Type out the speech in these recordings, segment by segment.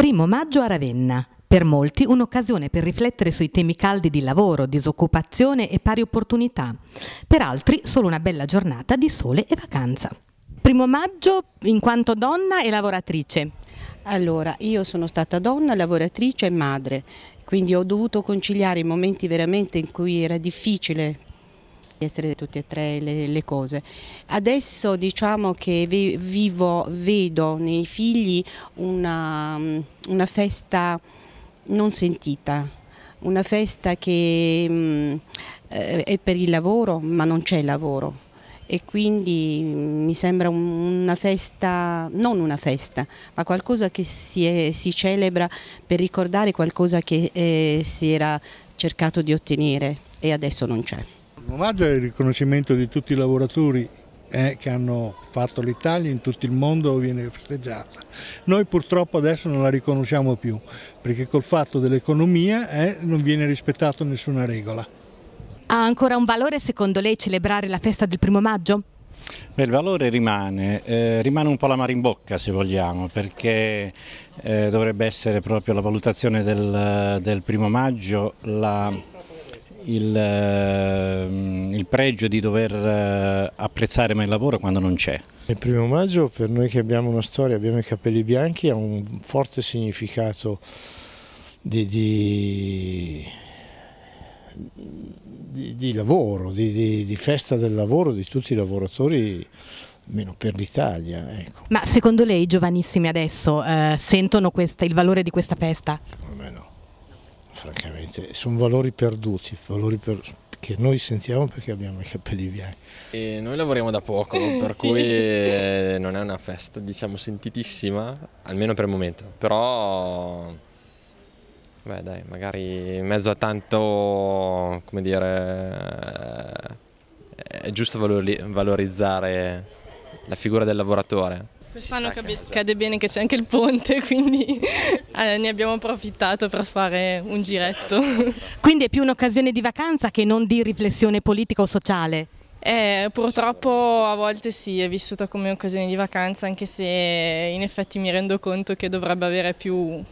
Primo maggio a Ravenna. Per molti un'occasione per riflettere sui temi caldi di lavoro, disoccupazione e pari opportunità. Per altri solo una bella giornata di sole e vacanza. Primo maggio in quanto donna e lavoratrice. Allora, io sono stata donna, lavoratrice e madre, quindi ho dovuto conciliare i momenti veramente in cui era difficile essere tutte e tre le, le cose. Adesso diciamo che vivo, vedo nei figli una, mm, una festa non sentita, una festa che mh, mm, eh, è per il lavoro ma non c'è lavoro e quindi mm, mi sembra una festa, non una festa, ma qualcosa che si, è, si celebra per ricordare qualcosa che eh, si era cercato di ottenere e adesso non c'è. L'omaggio è il riconoscimento di tutti i lavoratori eh, che hanno fatto l'Italia in tutto il mondo viene festeggiata. Noi purtroppo adesso non la riconosciamo più perché col fatto dell'economia eh, non viene rispettata nessuna regola. Ha ancora un valore secondo lei celebrare la festa del primo maggio? Beh, il valore rimane, eh, rimane un po' la mare in bocca se vogliamo, perché eh, dovrebbe essere proprio la valutazione del, del primo maggio la il, ehm, il pregio di dover eh, apprezzare mai il lavoro quando non c'è? Il primo maggio per noi che abbiamo una storia, abbiamo i capelli bianchi, ha un forte significato di, di, di, di lavoro, di festa del lavoro di tutti i lavoratori meno per l'Italia. Ecco. Ma secondo lei i giovanissimi adesso eh, sentono questa, il valore di questa festa? francamente, sono valori perduti, valori per, che noi sentiamo perché abbiamo i capelli bianchi. E noi lavoriamo da poco, eh, per sì. cui eh, non è una festa, diciamo, sentitissima, almeno per il momento, però... Beh dai, magari in mezzo a tanto, come dire, eh, è giusto valorizzare la figura del lavoratore Quest'anno esatto. cade bene che c'è anche il ponte, quindi eh, ne abbiamo approfittato per fare un giretto. Quindi è più un'occasione di vacanza che non di riflessione politica o sociale? Eh, purtroppo a volte sì, è vissuta come un'occasione di vacanza, anche se in effetti mi rendo conto che dovrebbe avere più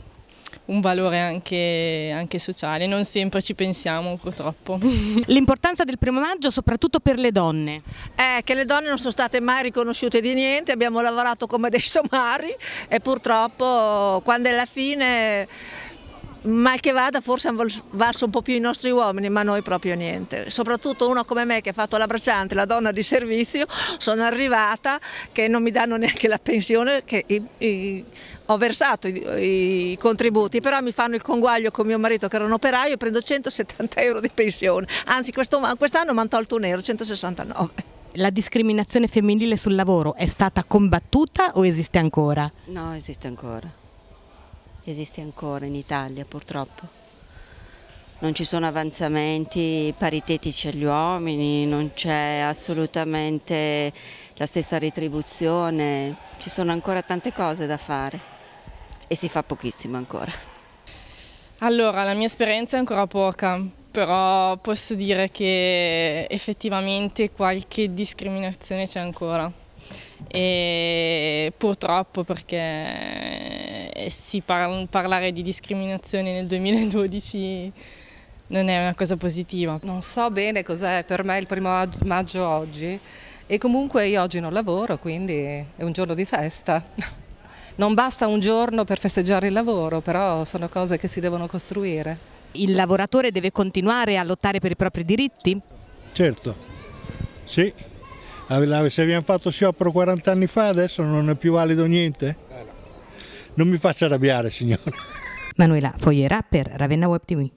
un valore anche, anche sociale, non sempre ci pensiamo purtroppo. L'importanza del primo maggio soprattutto per le donne? Eh, che le donne non sono state mai riconosciute di niente, abbiamo lavorato come dei somari e purtroppo quando è la fine mal che vada forse hanno valso un po' più i nostri uomini, ma noi proprio niente. Soprattutto uno come me che ha fatto la bracciante, la donna di servizio, sono arrivata che non mi danno neanche la pensione, che i, i, ho versato i, i, contributi, però mi fanno il conguaglio con mio marito che era un operaio e prendo 170 euro di pensione, anzi quest'anno quest mi hanno tolto un euro, 169 la discriminazione femminile sul lavoro è stata combattuta o esiste ancora? No, esiste ancora esiste ancora in Italia purtroppo. Non ci sono avanzamenti paritetici agli uomini, non c'è assolutamente la stessa retribuzione, ci sono ancora tante cose da fare e si fa pochissimo ancora. Allora, la mia esperienza è ancora poca, però posso dire che effettivamente qualche discriminazione c'è ancora e purtroppo perché eh, sì, par parlare di discriminazione nel 2012 non è una cosa positiva. Non so bene cos'è per me il primo maggio oggi e comunque io oggi non lavoro, quindi è un giorno di festa. Non basta un giorno per festeggiare il lavoro, però sono cose che si devono costruire. Il lavoratore deve continuare a lottare per i propri diritti? Certo, sì. Ah, se abbiamo fatto sciopero 40 anni fa adesso non è più valido niente? Eh, non mi faccia arrabbiare signora. Manuela Foglierà per Ravenna Web TV.